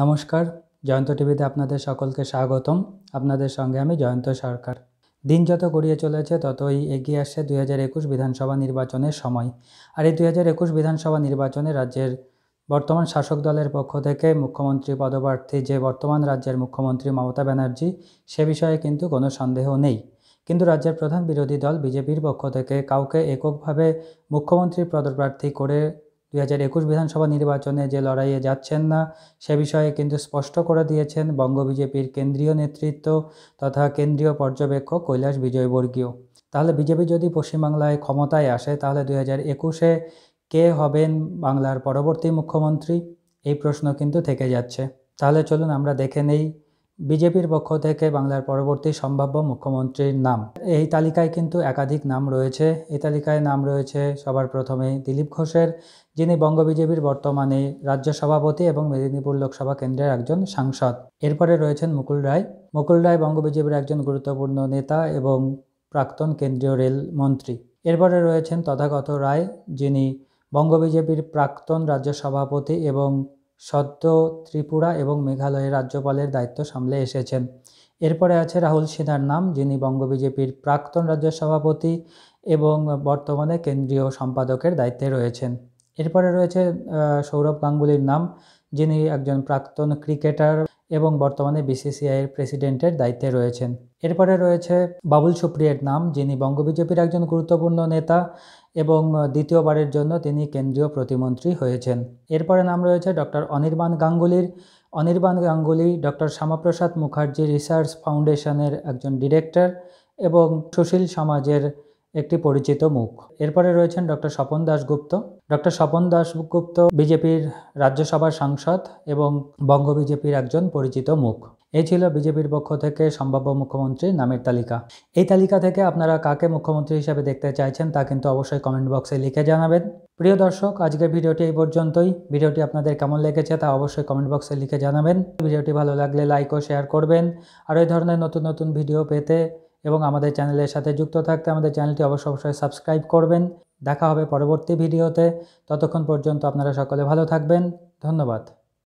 নমস্কার জয়ন্ত টিভিতে আপনাদের সকলকে স্বাগতম আপনাদের সঙ্গে আমি জয়ন্ত সরকার দিন যত গড়িয়ে চলেছে ততই এগিয়ে আসছে দুই বিধানসভা নির্বাচনের সময় আর এই দুই বিধানসভা নির্বাচনে রাজ্যের বর্তমান শাসক দলের পক্ষ থেকে মুখ্যমন্ত্রী পদপ্রার্থী যে বর্তমান রাজ্যের মুখ্যমন্ত্রী মমতা ব্যানার্জি সে বিষয়ে কিন্তু কোনো সন্দেহ নেই কিন্তু রাজ্যের প্রধান বিরোধী দল বিজেপির পক্ষ থেকে কাউকে এককভাবে মুখ্যমন্ত্রী পদপ্রার্থী করে দুই হাজার একুশ বিধানসভা নির্বাচনে যে লড়াইয়ে যাচ্ছেন না সে বিষয়ে কিন্তু স্পষ্ট করে দিয়েছেন বঙ্গ বিজেপির কেন্দ্রীয় নেতৃত্ব তথা কেন্দ্রীয় পর্যবেক্ষক কৈলাস বিজয়বর্গীয় তাহলে বিজেপি যদি পশ্চিমবাংলায় ক্ষমতায় আসে তাহলে দুই হাজার একুশে কে হবেন বাংলার পরবর্তী মুখ্যমন্ত্রী এই প্রশ্ন কিন্তু থেকে যাচ্ছে তাহলে চলুন আমরা দেখে নেই বিজেপির পক্ষ থেকে বাংলার পরবর্তী সম্ভাব্য মুখ্যমন্ত্রীর নাম এই তালিকায় কিন্তু একাধিক নাম রয়েছে এই তালিকায় নাম রয়েছে সবার প্রথমে দিলীপ ঘোষের যিনি বঙ্গ বিজেপির বর্তমানে রাজ্য সভাপতি এবং মেদিনীপুর লোকসভা কেন্দ্রের একজন সাংসদ এরপরে রয়েছেন মুকুল রায় মুকুল রায় বঙ্গ বিজেপির একজন গুরুত্বপূর্ণ নেতা এবং প্রাক্তন কেন্দ্রীয় রেল মন্ত্রী এরপরে রয়েছেন তথাগত রায় যিনি বঙ্গ বিজেপির প্রাক্তন রাজ্য সভাপতি এবং সদ্য ত্রিপুরা এবং মেঘালয়ের রাজ্যপালের দায়িত্ব সামলে এসেছেন এরপরে আছে রাহুল সিনহার নাম যিনি বঙ্গ বিজেপির প্রাক্তন রাজ্য সভাপতি এবং বর্তমানে কেন্দ্রীয় সম্পাদকের দায়িত্বে রয়েছেন এরপরে রয়েছে সৌরভ গাঙ্গুলির নাম যিনি একজন প্রাক্তন ক্রিকেটার এবং বর্তমানে বিসিসিআইয়ের প্রেসিডেন্টের দায়িত্বে রয়েছেন এরপরে রয়েছে বাবুল সুপ্রিয়ের নাম যিনি বঙ্গ বিজেপির একজন গুরুত্বপূর্ণ নেতা এবং দ্বিতীয়বারের জন্য তিনি কেন্দ্রীয় প্রতিমন্ত্রী হয়েছেন এরপরে নাম রয়েছে ডক্টর অনির্বাণ গাঙ্গুলির অনির্বাণ গাঙ্গুলি ডক্টর শ্যামাপ্রসাদ মুখার্জি রিসার্চ ফাউন্ডেশনের একজন ডিরেক্টর এবং সুশীল সমাজের একটি পরিচিত মুখ এরপরে রয়েছেন ডক্টর স্বপন দাশগুপ্ত ডক্টর স্বপন দাশগুপ্ত বিজেপির রাজ্যসভার সাংসদ এবং বঙ্গ বিজেপির একজন পরিচিত মুখ এই ছিল বিজেপির পক্ষ থেকে সম্ভাব্য মুখ্যমন্ত্রীর নামের তালিকা এই তালিকা থেকে আপনারা কাকে মুখ্যমন্ত্রী হিসেবে দেখতে চাইছেন তা কিন্তু অবশ্যই কমেন্ট বক্সে লিখে জানাবেন প্রিয় দর্শক আজকের ভিডিওটি এই পর্যন্তই ভিডিওটি আপনাদের কেমন লেগেছে তা অবশ্যই কমেন্ট বক্সে লিখে জানাবেন ভিডিওটি ভালো লাগলে লাইক ও শেয়ার করবেন আর এই ধরনের নতুন নতুন ভিডিও পেতে এবং আমাদের চ্যানেলের সাথে যুক্ত থাকতে আমাদের চ্যানেলটি অবশ্য অবশ্যই সাবস্ক্রাইব করবেন দেখা হবে পরবর্তী ভিডিওতে ততক্ষণ পর্যন্ত আপনারা সকলে ভালো থাকবেন ধন্যবাদ